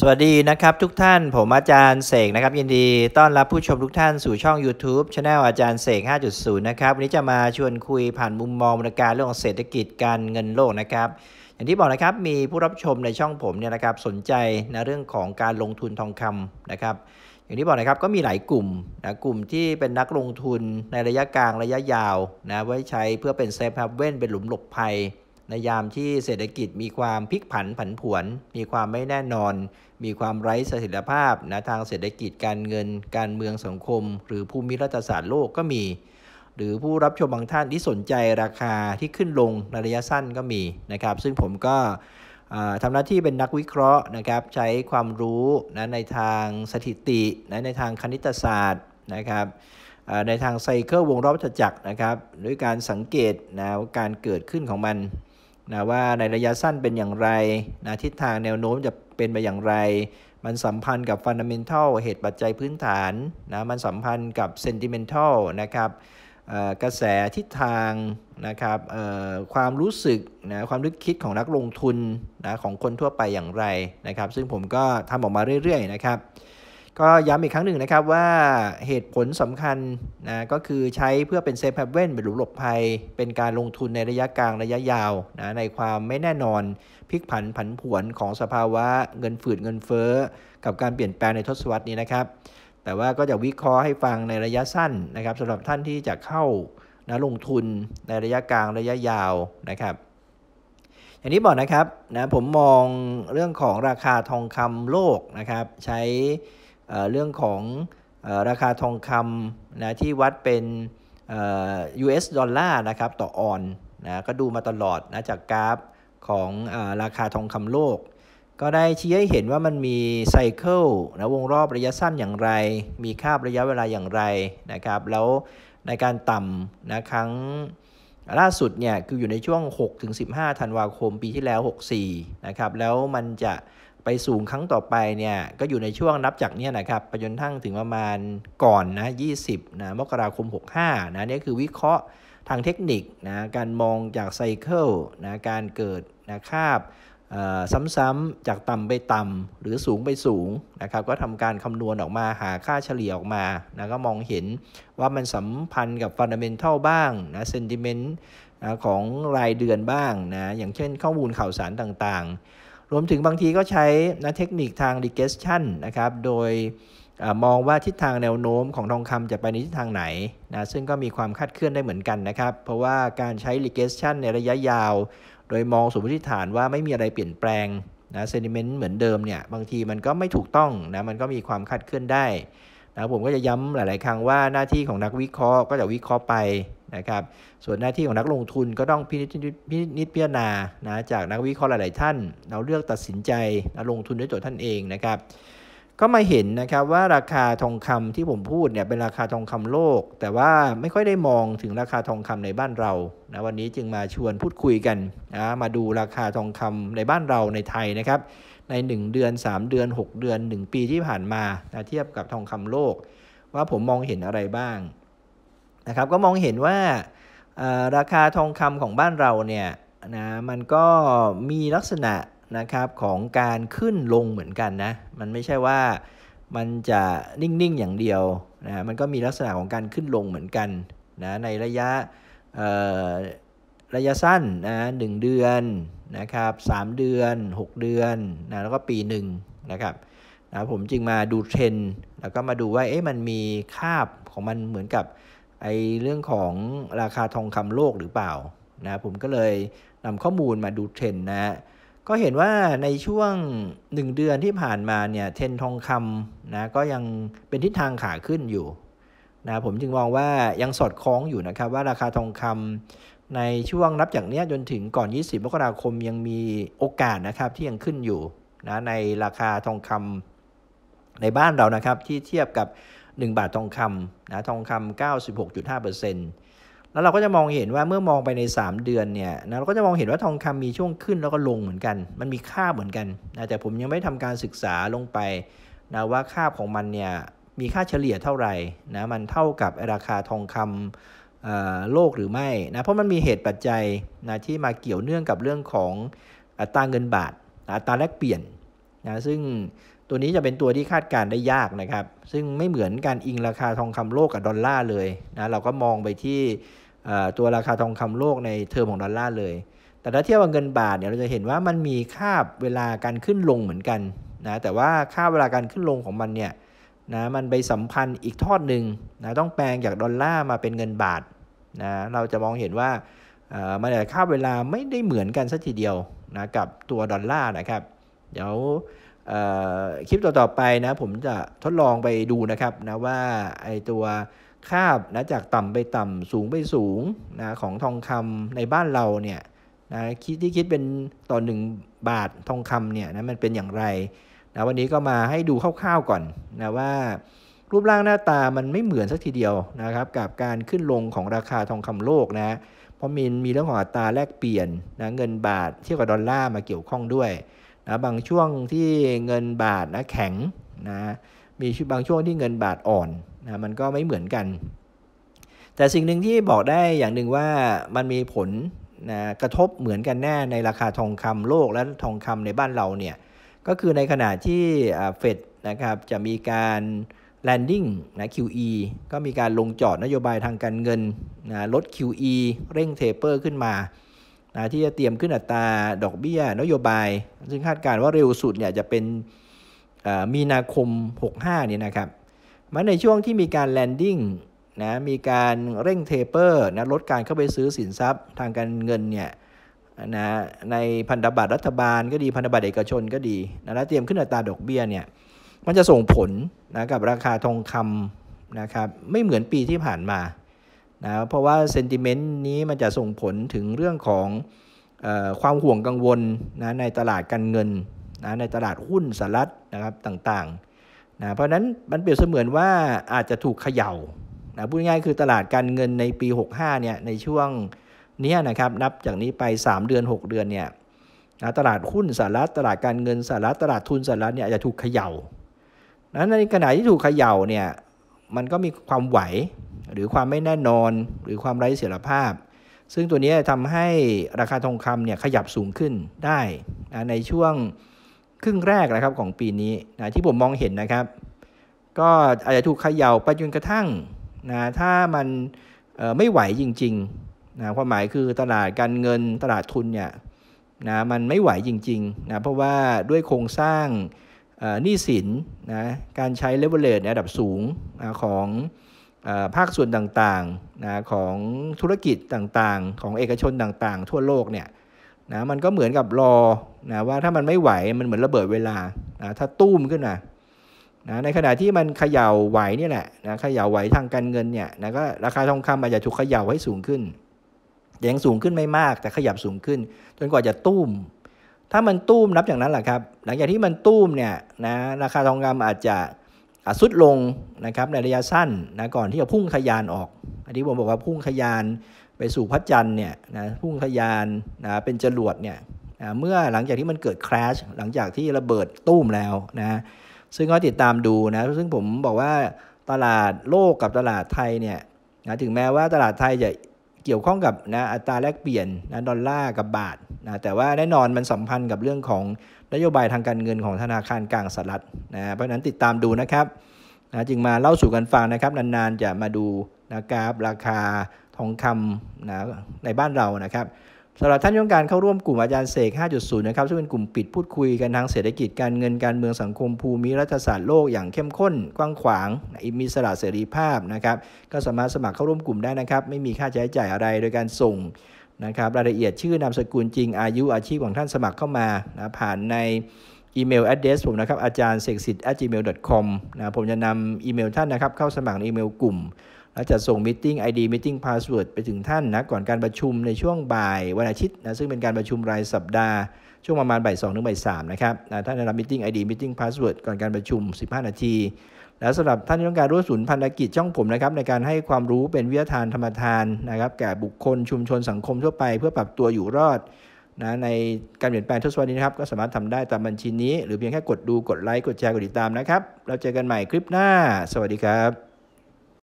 สวัสดีนะครับทุกท่านผมอาจารย์เสกนะครับยินดีต้อนรับผู้ชมทุกท่านสู่ช่อง YouTube c h anel อาจารย์เสก 5.0นะครับวันนี้จะมาชวนคุยผ่านมุมมองบรรการเรื่องของเศรษฐกิจการเงินโลกนะครับอย่างที่บอกนะครับมีผู้รับชมในช่องผมเนี่ยนะครับสนใจในเรื่องของการลงทุนทองคำนะครับอย่างที่บอกนะครับก็มีหลายกลุ่มนะกลุ่มที่เป็นนักลงทุนในระยะกลางระยะยาวนะไว้ใช้เพื่อเป็นเซฟเฮัเว่นเป็นหลุมหลบภัยในยามที่เศรษฐกิจมีความพลิกผันผันผวน มีความไม่แน่นอน มีความไร้เสถียรภาพนะทางเศรษฐกิจการเงินการเมืองสังคม หรือภูมิรัฐศาสตร์โลกก็มี หรือผู้รับชมบางท่านที่สนใจราคาที่ขึ้นลงในระยะสั้นก็มีนะครับ ซึ่งผมก็ทำหน้าที่เป็นนักวิเคราะห์นะครับใช้ความรู้นะในทางสถิตินะในทางคณิตศาสตร์นะครับในทางไซเคิลวงรอบจักรนะครับด้วยการสังเกตนะการเกิดขึ้นของมันนะว่าในระยะสั้นเป็นอย่างไรนะทิศทางแนวโน้มจะเป็นไปอย่างไร มันสัมพันธ์กับฟันดัมเมนทัลเหตุปัจจัยพื้นฐานนะมันสัมพันธ์กับเซนติเมนทัลนะครับกระแสทิศทางนะครับความรู้สึกนะความนึกคิดของนักลงทุนนะของคนทั่วไปอย่างไรนะครับ ซึ่งผมก็ทำออกมาเรื่อย ๆ นะครับก็ย้ำอีกครั้งหนึ่งนะครับว่าเหตุผลสำคัญนะก็คือใช้เพื่อเป็นเซฟแฮเว่นเป็นหลุมหลบภัยเป็นการลงทุนในระยะกลางระยะยาวนะในความไม่แน่นอนพลิกผันผันผวนของสภาวะเงินฝืดเงินเฟ้อ กับการเปลี่ยนแปลงในทศวรรษนี้นะครับ แต่ว่าก็จะวิเคราะห์ให้ฟังในระยะสั้นนะครับสำหรับท่านที่จะเข้านะลงทุนในระยะกลางระยะยาวนะครับ อย่างที่บอกนะครับนะผมมองเรื่องของราคาทองคำโลกนะครับใช้เรื่องของราคาทองคำนะที่วัดเป็น US ดอลลาร์นะครับต่อออนนะก็ดูมาตลอดนะจากกราฟของอราคาทองคำโลก ก็ได้ชี้ให้เห็นว่ามันมีไซเคิลนะวงรอบระยะสั้นอย่างไร มีคาบระยะเวลาอย่างไรนะครับ แล้วในการต่ำนะครั้งล่าสุดเนี่ย คืออยู่ในช่วง 6-15 ธันวาคมปีที่แล้ว 64 นะครับ แล้วมันจะไปสูงครั้งต่อไปเนี่ย ก็อยู่ในช่วงนับจากเนี่ยนะครับไปจนทั้งถึงประมาณก่อนนะ20นะมกราคม 65นะนี่คือวิเคราะห์ทางเทคนิคนะการมองจากไซเคิลนะการเกิดนะคาบซ้ำๆจากต่ำไปต่ำหรือสูงไปสูงนะครับก็ทำการคำนวณออกมาหาค่าเฉลี่ยออกมานะก็มองเห็นว่ามันสัมพันธ์กับฟันเดเมนทัลบ้างนะเซนติเมนต์ของรายเดือนบ้างนะอย่างเช่นข้อมูลข่าวสารต่างๆรวมถึงบางทีก็ใช้นะเทคนิคทาง regression นะครับ โดยอมองว่าทิศทางแนวโน้มของทองคำจะไปในทิศทางไหนนะ ซึ่งก็มีความคาดเคลื่อนได้เหมือนกันนะครับ เพราะว่าการใช้ regression ในระยะยาว โดยมองสมมติฐานว่าไม่มีอะไรเปลี่ยนแปลงนะเซนิเมนต์เหมือนเดิมเนี่ย บางทีมันก็ไม่ถูกต้องนะ มันก็มีความคาดเคลื่อนได้นะ ผมก็จะย้ำหลาย ๆ ครั้งว่าหน้าที่ของนักวิเคราะห์ก็จะวิเคราะห์ไปนะครับ ส่วนหน้าที่ของนักลงทุนก็ต้องพินิจพิจารณานะจากนักวิเคราะห์หลาย ๆ ท่าน เราเลือกตัดสินใจลงทุนด้วยตัวท่านเองนะครับ ก็มาเห็นนะครับว่าราคาทองคำที่ผมพูดเนี่ยเป็นราคาทองคำโลก แต่ว่าไม่ค่อยได้มองถึงราคาทองคำในบ้านเรานะวันนี้จึงมาชวนพูดคุยกันนะมาดูราคาทองคำในบ้านเราในไทยนะครับ ใน 1 เดือน 3 เดือน 6 เดือน 1 ปีที่ผ่านมา เทียบกับทองคำโลก ว่าผมมองเห็นอะไรบ้างนะครับก็มองเห็นว่าราคาทองคำของบ้านเราเนี่ยนะมันก็มีลักษณะนะครับของการขึ้นลงเหมือนกันนะมันไม่ใช่ว่ามันจะนิ่งๆอย่างเดียวนะมันก็มีลักษณะของการขึ้นลงเหมือนกันนะในระยะระยะสั้นนะหเดือนนะครับ3เดือน 6 เดือนนะแล้วก็ปีหนึ่งนะครับนะผมจึงมาดูเทรนแล้วก็มาดูว่าเอ๊ะมันมีคาบของมันเหมือนกับไอเรื่องของราคาทองคำโลกหรือเปล่านะผมก็เลยนำข้อมูลมาดูเทรนนะก็เห็นว่าในช่วง 1 เดือนที่ผ่านมาเนี่ยเทรนทองคำนะก็ยังเป็นทิศทางขาขึ้นอยู่นะผมจึงมองว่ายังสอดคล้องอยู่นะครับว่าราคาทองคำในช่วงนับจากนี้จนถึงก่อน 20มกราคมยังมีโอกาสนะครับที่ยังขึ้นอยู่นะในราคาทองคำในบ้านเรานะครับที่เทียบกับ1 บาททองคำนะทองคำ96.5%แล้วเราก็จะมองเห็นว่าเมื่อมองไปใน 3 เดือนเนี่ยนะเราก็จะมองเห็นว่าทองคำมีช่วงขึ้นแล้วก็ลงเหมือนกัน มันมีค่าเหมือนกันนะแต่ผมยังไม่ทำการศึกษาลงไปนะว่าค่าของมันเนี่ยมีค่าเฉลี่ยเท่าไหร่นะมันเท่ากับราคาทองคำโลกหรือไม่นะเพราะมันมีเหตุปัจจัยนะที่มาเกี่ยวเนื่องกับเรื่องของอัตราเงินบาทอัตราแลกเปลี่ยนนะซึ่งตัวนี้จะเป็นตัวที่คาดการได้ยากนะครับ ซึ่งไม่เหมือนการอิงราคาทองคำโลกกับดอลลาร์เลยนะ เราก็มองไปที่ตัวราคาทองคำโลกในเทอมของดอลลาร์เลย แต่ถ้าเทียบกับเงินบาทเนี่ยเราจะเห็นว่ามันมีค่าเวลาการขึ้นลงเหมือนกันนะ แต่ว่าค่าเวลาการขึ้นลงของมันเนี่ยนะ มันไปสัมพันธ์อีกทอดหนึ่งนะ ต้องแปลงจากดอลลาร์มาเป็นเงินบาทนะ เราจะมองเห็นว่ามันแต่ค่าเวลาไม่ได้เหมือนกันสักทีเดียวนะ กับตัวดอลลาร์นะครับ เดี๋ยวคลิปต่อๆไปนะผมจะทดลองไปดูนะครับนะว่า ไอตัวคาบนะ จากต่ำไปต่ำ สูงไปสูงนะของทองคำในบ้านเราเนี่ยนะคิดที่คิดเป็นต่อหนึ่งบาททองคำเนี่ยนะมันเป็นอย่างไรนะวันนี้ก็มาให้ดูคร่าวๆก่อนนะว่า รูปร่างหน้าตามันไม่เหมือนสักทีเดียวนะครับกับการขึ้นลงของราคาทองคำโลกนะ เพราะมีมีเรื่องของอัตราแลกเปลี่ยนนะเงินบาทเทียบกับดอลลาร์มาเกี่ยวข้องด้วยนะบางช่วงที่เงินบาทนะแข็งนะมีบางช่วงที่เงินบาทอ่อนนะมันก็ไม่เหมือนกัน แต่สิ่งหนึ่งที่บอกได้อย่างหนึ่งว่ามันมีผลนะกระทบเหมือนกันแน่ในราคาทองคำโลกและทองคำในบ้านเราเนี่ยก็คือในขณะที่เฟดนะครับจะมีการ landing นะ QE ก็มีการลงจอดนโยบายทางการเงินนะลด QE เร่งเทเปอร์ขึ้นมานะที่จะเตรียมขึ้นอัตราดอกเบี้ย นโยบาย ซึ่งคาดการณ์ว่าเร็วสุดเนี่ยจะเป็นมีนาคม 65เนี่ยนะครับมันในช่วงที่มีการแลนดิ้งนะมีการเร่งเทเปอร์นะลดการเข้าไปซื้อสินทรัพย์ทางการเงินเนี่ยนะในพันธบัตรรัฐบาลก็ดีพันธบัตรเอกชนก็ดีนะแล้วเตรียมขึ้นอัตราดอกเบี้ยเนี่ยมันจะส่งผลนะกับราคาทองคำนะครับไม่เหมือนปีที่ผ่านมานะเพราะว่าเซนติเมนต์นี้มันจะส่งผลถึงเรื่องของออความห่วงกังวลนะในตลาดการเงินนะในตลาดหุ้นสหรัฐนะครับต่างๆนะเพราะนั้นมันเปรียบเสมือนว่าอาจจะถูกเขย่านะพูดง่ายคือตลาดการเงินในปี 65เนี่ยในช่วงนี้นะครับนับจากนี้ไป 3 เดือน 6 เดือนเนี่ยนะตลาดหุ้นสหรัฐตลาดการเงินสหรัฐตลาดทุนสหรัฐเนี่ยอาจจะถูกเขยา่านะในขณะที่ถูกเขย่าเนี่ยมันก็มีความไหวหรือความไม่แน่นอนหรือความไร้เสถียรภาพ ซึ่งตัวนี้ทำให้ราคาทองคำเนี่ยขยับสูงขึ้นได้นในช่วงครึ่งแรกนะครับของปีนี้นะที่ผมมองเห็นนะครับ ก็อาจจะถูกขย่าไปจนกระทั่งนะถ้ามันไม่ไหวจริงๆนะความหมายคือตลาดการเงินตลาดทุนเนี่ยนะมันไม่ไหวจริงๆนะเพราะว่าด้วยโครงสร้างหนี้สินนะการใช้เลเวลเลตในระดับสูงนะของภาคส่วนต่างๆนะของธุรกิจต่างๆ ของเอกชนต่างๆ ทั่วโลกเนี่ยนะมันก็เหมือนกับรอนะว่าถ้ามันไม่ไหวมันเหมือนระเบิดเวลานะถ้าตุ้มขึ้นมานะในขณะที่มันเขย่าไหวนี่แหละนะเขย่าไหวทางการเงินเนี่ยนะก็ราคาทองคำอาจจะถูกเขย่าให้สูงขึ้นยังสูงขึ้นไม่มากแต่ขยับสูงขึ้น จนกว่าจะตุ้ม ถ้ามันตุ้มนับอย่างนั้นแหละครับหลังจากที่มันตุ้มเนี่ยนะราคาทองคำอาจจะสุดลงนะครับในระยะสั้นนะก่อนที่จะพุ่งขยานออกอันนี้ผมบอกว่าพุ่งขยาน ไปสู่พระจันทร์เนี่ยนะพุ่งขยานนะเป็นจรวดเนี่ยนะเมื่อหลังจากที่มันเกิดคราชหลังจากที่ระเบิดตุ้มแล้วนะซึ่งก็ติดตามดูนะซึ่งผมบอกว่าตลาดโลกกับตลาดไทยเนี่ยนะถึงแม้ว่าตลาดไทยจะเกี่ยวข้องกับนะอัตราแลกเปลี่ยนนะดอลลาร์กับบาทนะแต่ว่าแน่นอนมันสัมพันธ์กับเรื่องของนโยบายทางการเงินของธนาคารกลางสหรัฐนะเพราะนั้นติดตามดูนะครับนะจึงมาเล่าสู่กันฟังนะครับ นานๆ จะมาดูนะกราฟ ราคา ทองคำนะในบ้านเรานะครับสำหรับท่านที่ต้องการเข้าร่วมกลุ่มอาจารย์เสก 5.0 นะครับซึ่งเป็นกลุ่มปิดพูดคุยกันทางเศรษฐกิจการเงินการเมืองสังคมภูมิรัฐศาสตร์โลกอย่างเข้มข้น กว้างขวาง มีสระเสรีภาพนะครับก็สามารถสมัครเข้าร่วมกลุ่มได้นะครับ ไม่มีค่าใช้จ่ายอะไรโดยการส่งนะครับรายละเอียดชื่อนามสกุลจริงอายุอาชีพของท่านสมัครเข้ามานะผ่านในอีเมลแอดเดสผมนะครับอาจารย์เสกสิทธิ์ gmail.com นะผมจะนำอีเมลท่านนะครับเข้าสมัครในอีเมลกลุ่ม แล้วจะส่งมิ팅ไอ n ดี d meeting p a s s w ไปถึงท่านนะก่อนการประชุมในช่วงบ่ายวันอาทิตย์นะซึ่งเป็นการประชุมรายสัปดาห์ช่วงประมาณบ่ายสองถึงบ่ายสามนะครับท่านได้รับมิ팅ไอดีมิ팅พาสเวิร์ดก่อนการประชุม15นาทีและสำหรับท่านที่ต้องการร่วมศูนย์พันธกิจช่องผมนะครับในการให้ความรู้เป็นวิทยาทานธรรมทานนะครับแก่บุคคลชุมชนสังคมทั่วไปเพื่อปรับตัวอยู่รอดนะในการเปลี่ยนแปลงทศวรรษนี้นะครับก็สามารถทำได้ตามบัญชีนี้หรือเพียงแค่กดดูกดไลค์กดแชร์กดติดตามนะครับเราเจอกันใหม่คลิปหน้าสวัสดีครับ